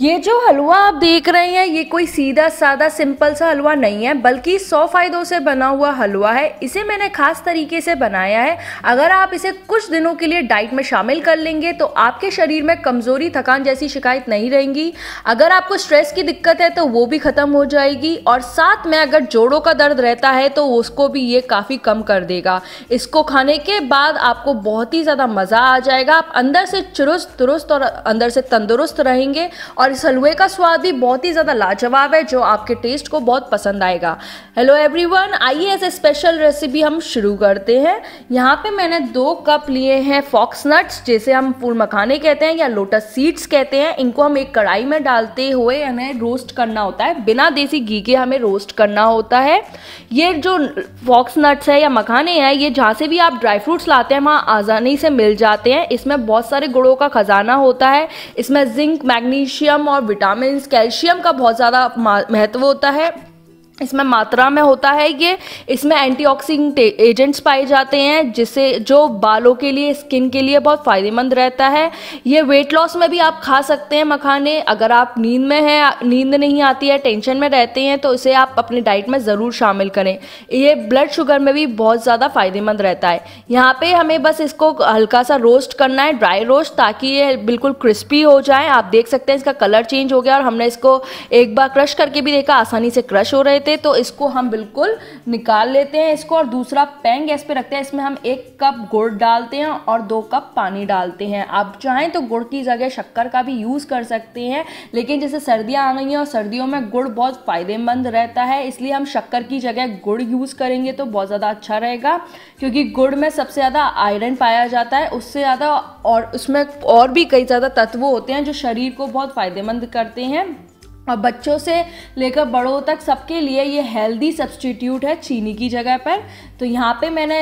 ये जो हलवा आप देख रहे हैं ये कोई सीधा सादा सिंपल सा हलवा नहीं है बल्कि सौ फायदों से बना हुआ हलवा है इसे मैंने खास तरीके से बनाया है अगर आप इसे कुछ दिनों के लिए डाइट में शामिल कर लेंगे तो आपके शरीर में कमज़ोरी थकान जैसी शिकायत नहीं रहेंगी अगर आपको स्ट्रेस की दिक्कत है तो वो भी ख़त्म हो जाएगी और साथ में अगर जोड़ों का दर्द रहता है तो उसको भी ये काफ़ी कम कर देगा इसको खाने के बाद आपको बहुत ही ज़्यादा मज़ा आ जाएगा आप अंदर से चुरुस्त दुरुस्त और अंदर से तंदुरुस्त रहेंगे और और इस हलवे का स्वाद भी बहुत ही ज़्यादा लाजवाब है जो आपके टेस्ट को बहुत पसंद आएगा हेलो एवरीवन आइए ऐसे स्पेशल रेसिपी हम शुरू करते हैं यहाँ पे मैंने दो कप लिए हैं फॉक्स नट्स जैसे हम फूल मखाने कहते हैं या लोटस सीड्स कहते हैं इनको हम एक कढ़ाई में डालते हुए हमें रोस्ट करना होता है बिना देसी घी के हमें रोस्ट करना होता है ये जो फॉक्स नट्स है या मखाने हैं ये जहाँ से भी आप ड्राई फ्रूट्स लाते हैं वहाँ आसानी से मिल जाते हैं इसमें बहुत सारे गुड़ों का खजाना होता है इसमें जिंक मैग्नीशियम और विटामिन कैल्शियम का बहुत ज़्यादा महत्व होता है इसमें मात्रा में होता है ये इसमें एंटीऑक्सीडेंट एजेंट्स पाए जाते हैं जिससे जो बालों के लिए स्किन के लिए बहुत फ़ायदेमंद रहता है ये वेट लॉस में भी आप खा सकते हैं मखाने अगर आप नींद में हैं नींद नहीं आती है टेंशन में रहते हैं तो इसे आप अपनी डाइट में ज़रूर शामिल करें ये ब्लड शुगर में भी बहुत ज़्यादा फ़ायदेमंद रहता है यहाँ पर हमें बस इसको हल्का सा रोस्ट करना है ड्राई रोस्ट ताकि ये बिल्कुल क्रिस्पी हो जाए आप देख सकते हैं इसका कलर चेंज हो गया और हमने इसको एक बार क्रश करके भी देखा आसानी से क्रश हो रहे थे सकते तो इसको हम बिल्कुल निकाल लेते हैं इसको और दूसरा पैन गैस पे रखते हैं इसमें हम एक कप गुड़ डालते हैं और दो कप पानी डालते हैं आप चाहें तो गुड़ की जगह शक्कर का भी यूज़ कर सकते हैं लेकिन जैसे सर्दियाँ आ गई हैं और सर्दियों में गुड़ बहुत फ़ायदेमंद रहता है इसलिए हम शक्कर की जगह गुड़ यूज़ करेंगे तो बहुत ज़्यादा अच्छा रहेगा क्योंकि गुड़ में सबसे ज़्यादा आयरन पाया जाता है उससे ज़्यादा और उसमें और भी कई ज़्यादा तत्व होते हैं जो शरीर को बहुत फ़ायदेमंद करते हैं और बच्चों से लेकर बड़ों तक सबके लिए ये हेल्दी सब्सटीट्यूट है चीनी की जगह पर तो यहाँ पे मैंने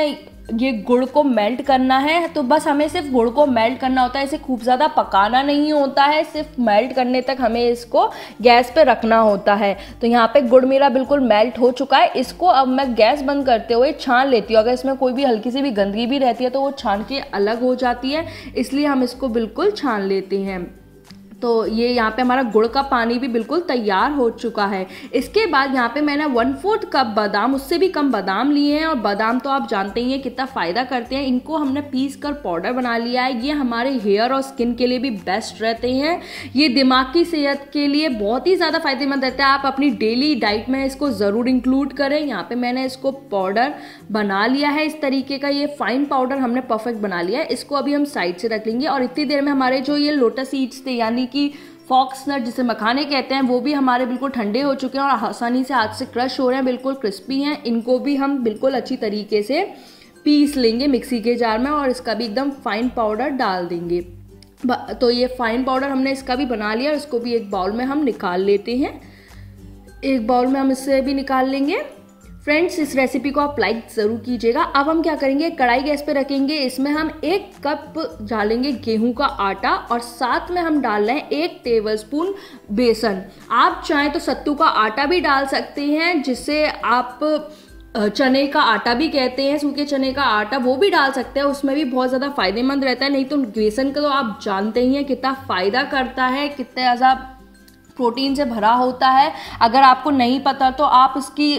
ये गुड़ को मेल्ट करना है तो बस हमें सिर्फ गुड़ को मेल्ट करना होता है इसे खूब ज़्यादा पकाना नहीं होता है सिर्फ मेल्ट करने तक हमें इसको गैस पे रखना होता है तो यहाँ पे गुड़ मेरा बिल्कुल मेल्ट हो चुका है इसको अब मैं गैस बंद करते हुए छान लेती हूँ अगर इसमें कोई भी हल्की सी भी गंदगी भी रहती है तो वो छान के अलग हो जाती है इसलिए हम इसको बिल्कुल छान लेते हैं तो ये यहाँ पे हमारा गुड़ का पानी भी बिल्कुल तैयार हो चुका है इसके बाद यहाँ पे मैंने वन फोर्थ कप बादाम उससे भी कम बादाम लिए हैं और बादाम तो आप जानते ही हैं कितना फ़ायदा करते हैं इनको हमने पीस कर पाउडर बना लिया है ये हमारे हेयर और स्किन के लिए भी बेस्ट रहते हैं ये दिमाग की सेहत के लिए बहुत ही ज़्यादा फ़ायदेमंद रहता है आप अपनी डेली डाइट में इसको ज़रूर इंक्लूड करें यहाँ पर मैंने इसको पाउडर बना लिया है इस तरीके का ये फाइन पाउडर हमने परफेक्ट बना लिया है इसको अभी हम साइड से रख लेंगे और इतनी देर में हमारे जो ये लोटस सीड्स थे यानी कि फॉक्स नट जिसे मखाने कहते हैं वो भी हमारे बिल्कुल ठंडे हो चुके हैं और आसानी से हाथ से क्रश हो रहे हैं बिल्कुल क्रिस्पी हैं इनको भी हम बिल्कुल अच्छी तरीके से पीस लेंगे मिक्सी के जार में और इसका भी एकदम फाइन पाउडर डाल देंगे तो ये फाइन पाउडर हमने इसका भी बना लिया और इसको भी एक बाउल में हम निकाल लेते हैं एक बाउल में हम इससे भी निकाल लेंगे फ्रेंड्स इस रेसिपी को आप लाइक ज़रूर कीजिएगा अब हम क्या करेंगे कढ़ाई गैस पे रखेंगे इसमें हम एक कप डालेंगे गेहूं का आटा और साथ में हम डाल रहे हैं एक टेबल स्पून बेसन आप चाहें तो सत्तू का आटा भी डाल सकते हैं जिससे आप चने का आटा भी कहते हैं सूखे चने का आटा वो भी डाल सकते हैं उसमें भी बहुत ज़्यादा फ़ायदेमंद रहता है नहीं तो बेसन का तो आप जानते ही हैं कितना फ़ायदा करता है कितने ज़्यादा प्रोटीन से भरा होता है अगर आपको नहीं पता तो आप इसकी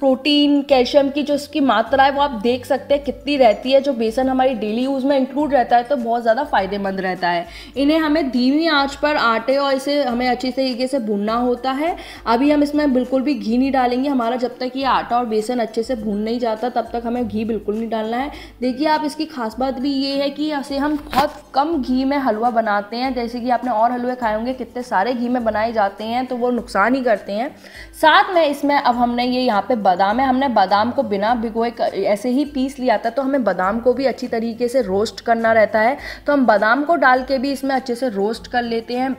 प्रोटीन कैल्शियम की जो उसकी मात्रा है वो आप देख सकते हैं कितनी रहती है जो बेसन हमारी डेली यूज़ में इंक्लूड रहता है तो बहुत ज़्यादा फायदेमंद रहता है इन्हें हमें धीमी आंच पर आटे और इसे हमें अच्छी तरीके से भूनना होता है अभी हम इसमें बिल्कुल भी घी नहीं डालेंगे हमारा जब तक ये आटा और बेसन अच्छे से भून नहीं जाता तब तक हमें घी बिल्कुल नहीं डालना है देखिए आप इसकी खास बात भी ये है कि इसे हम बहुत कम घी में हलवा बनाते हैं जैसे कि आपने और हलवे खाए होंगे कितने सारे घी में बनाए जाते हैं तो वो नुकसान ही करते हैं साथ में इसमें अब हमने ये यहाँ पर बादाम है हमने बादाम को बिना भिगोए ऐसे ही पीस लिया था तो हमें बादाम को भी अच्छी तरीके से रोस्ट करना रहता है तो हम बादाम को डाल के भी इसमें अच्छे से रोस्ट कर लेते हैं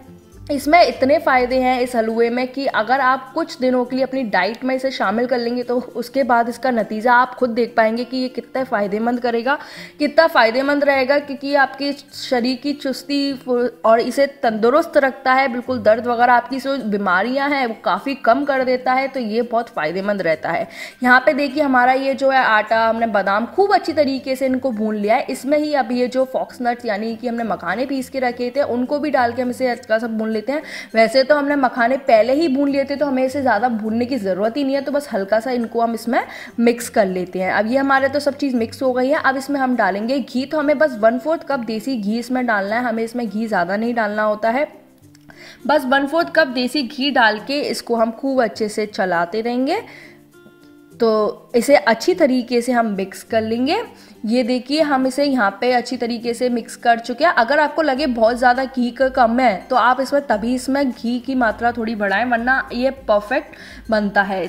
इसमें इतने फ़ायदे हैं इस हलवे में कि अगर आप कुछ दिनों के लिए अपनी डाइट में इसे शामिल कर लेंगे तो उसके बाद इसका नतीजा आप खुद देख पाएंगे कि ये कितना फ़ायदेमंद करेगा कितना फ़ायदेमंद रहेगा क्योंकि आपके शरीर की चुस्ती और इसे तंदुरुस्त रखता है बिल्कुल दर्द वगैरह आपकी जो बीमारियाँ हैं वो काफ़ी कम कर देता है तो ये बहुत फ़ायदेमंद रहता है यहाँ पर देखिए हमारा ये जो है आटा हमने बादाम खूब अच्छी तरीके से इनको भून लिया है इसमें ही अब ये जो फॉक्सनट्स यानी कि हमने मखाने पीस के रखे थे उनको भी डाल के हम इसे अच्छा सा भून ले लेते हैं वैसे तो हमने मखाने पहले ही भून लिए थे तो हमें इसे ज़्यादा भूनने की ज़रूरत ही नहीं है तो बस हल्का सा इनको हम इसमें मिक्स कर लेते हैं अब ये हमारे तो सब चीज़ मिक्स हो गई है अब इसमें हम डालेंगे घी तो हमें बस वन फोर्थ कप देसी घी इसमें डालना है हमें इसमें घी ज़्यादा नहीं डालना होता है बस वन फोर्थ कप देसी घी डाल के इसको हम खूब अच्छे से चलाते रहेंगे तो इसे अच्छी तरीके से हम मिक्स कर लेंगे ये देखिए हम इसे यहाँ पे अच्छी तरीके से मिक्स कर चुके हैं अगर आपको लगे बहुत ज़्यादा घी का कम है तो आप इसमें तभी इसमें घी की मात्रा थोड़ी बढ़ाएं वरना ये परफेक्ट बनता है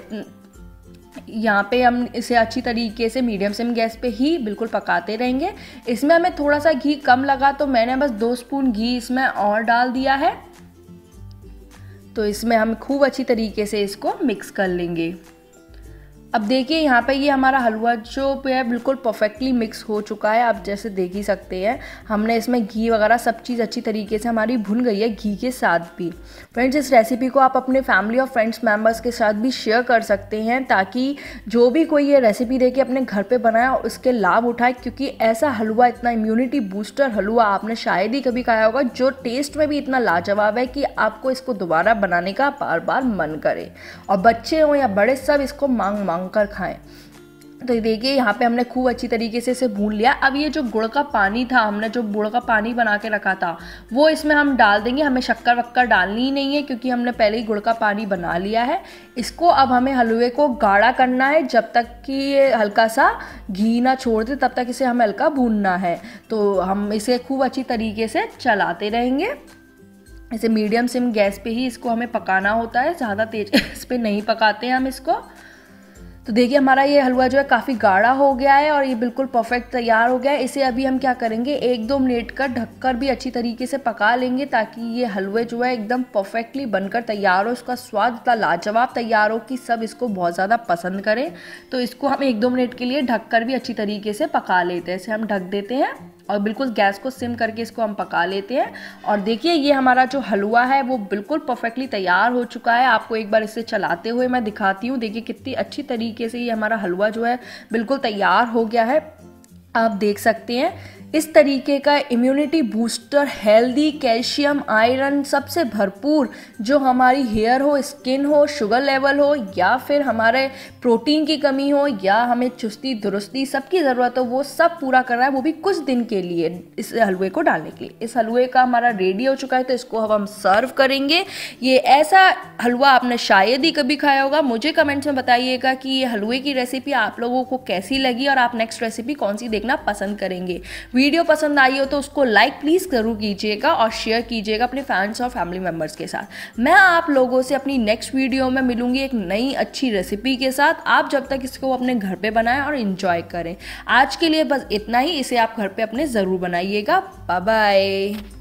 यहाँ पे हम इसे अच्छी तरीके से मीडियम सेम गैस पे ही बिल्कुल पकाते रहेंगे इसमें हमें थोड़ा सा घी कम लगा तो मैंने बस दो स्पून घी इसमें और डाल दिया है तो इसमें हम खूब अच्छी तरीके से इसको मिक्स कर लेंगे अब देखिए यहाँ पे ये हमारा हलवा जो है बिल्कुल परफेक्टली मिक्स हो चुका है आप जैसे देख ही सकते हैं हमने इसमें घी वगैरह सब चीज़ अच्छी तरीके से हमारी भुन गई है घी के साथ भी फ्रेंड्स इस रेसिपी को आप अपने फैमिली और फ्रेंड्स मेम्बर्स के साथ भी शेयर कर सकते हैं ताकि जो भी कोई ये रेसिपी देखे अपने घर पर बनाए और उसके लाभ उठाए क्योंकि ऐसा हलवा इतना इम्यूनिटी बूस्टर हलवा आपने शायद ही कभी खाया होगा जो टेस्ट में भी इतना लाजवाब है कि आपको इसको दोबारा बनाने का बार बार मन करे और बच्चे हों या बड़े सब इसको मांग मांग छान कर खाएं तो देखिए यहाँ पे हमने खूब अच्छी तरीके से इसे भून लिया अब ये जो गुड़ का पानी था हमने जो गुड़ का पानी बना के रखा था वो इसमें हम डाल देंगे हमें शक्कर वक्कर डालनी ही नहीं है क्योंकि हमने पहले ही गुड़ का पानी बना लिया है इसको अब हमें हलवे को गाढ़ा करना है जब तक कि ये हल्का सा घी ना छोड़ दे तब तक इसे हमें हल्का भूनना है तो हम इसे खूब अच्छी तरीके से चलाते रहेंगे इसे मीडियम सिम गैस पे ही इसको हमें पकाना होता है ज़्यादा तेज़ इस पर नहीं पकाते हैं हम इसको तो देखिए हमारा ये हलवा जो है काफ़ी गाढ़ा हो गया है और ये बिल्कुल परफेक्ट तैयार हो गया है इसे अभी हम क्या करेंगे एक दो मिनट का ढककर भी अच्छी तरीके से पका लेंगे ताकि ये हलवे जो है एकदम परफेक्टली बनकर तैयार हो इसका स्वाद इतना लाजवाब तैयार हो कि सब इसको बहुत ज़्यादा पसंद करें तो इसको हम एक दो मिनट के लिए ढककर भी अच्छी तरीके से पका लेते हैं इसे हम ढक देते हैं और बिल्कुल गैस को सिम करके इसको हम पका लेते हैं और देखिए ये हमारा जो हलवा है वो बिल्कुल परफेक्टली तैयार हो चुका है आपको एक बार इसे चलाते हुए मैं दिखाती हूँ देखिए कितनी अच्छी तरीके से ये हमारा हलवा जो है बिल्कुल तैयार हो गया है आप देख सकते हैं इस तरीके का immunity booster healthy calcium iron सबसे भरपूर जो हमारी हेयर हो स्किन हो शुगर लेवल हो या फिर हमारे प्रोटीन की कमी हो या हमें चुस्ती दुरुस्ती सबकी ज़रूरत हो वो सब पूरा कर रहा है वो भी कुछ दिन के लिए इस हलवे को डालने के लिए इस हलवे का हमारा रेडी हो चुका है तो इसको अब हम सर्व करेंगे ये ऐसा हलवा आपने शायद ही कभी खाया होगा मुझे कमेंट्स में बताइएगा कि ये हलवे की रेसिपी आप लोगों को कैसी लगी और आप नेक्स्ट रेसिपी कौन सी देखना पसंद करेंगे वीडियो पसंद आई हो तो उसको लाइक प्लीज़ ज़रूर कीजिएगा और शेयर कीजिएगा अपने फैंस और फैमिली मेम्बर्स के साथ मैं आप लोगों से अपनी नेक्स्ट वीडियो में मिलूंगी एक नई अच्छी रेसिपी के साथ आप जब तक इसको अपने घर पर बनाएं और इन्जॉय करें आज के लिए बस इतना ही इसे आप घर पर अपने ज़रूर बनाइएगा बाय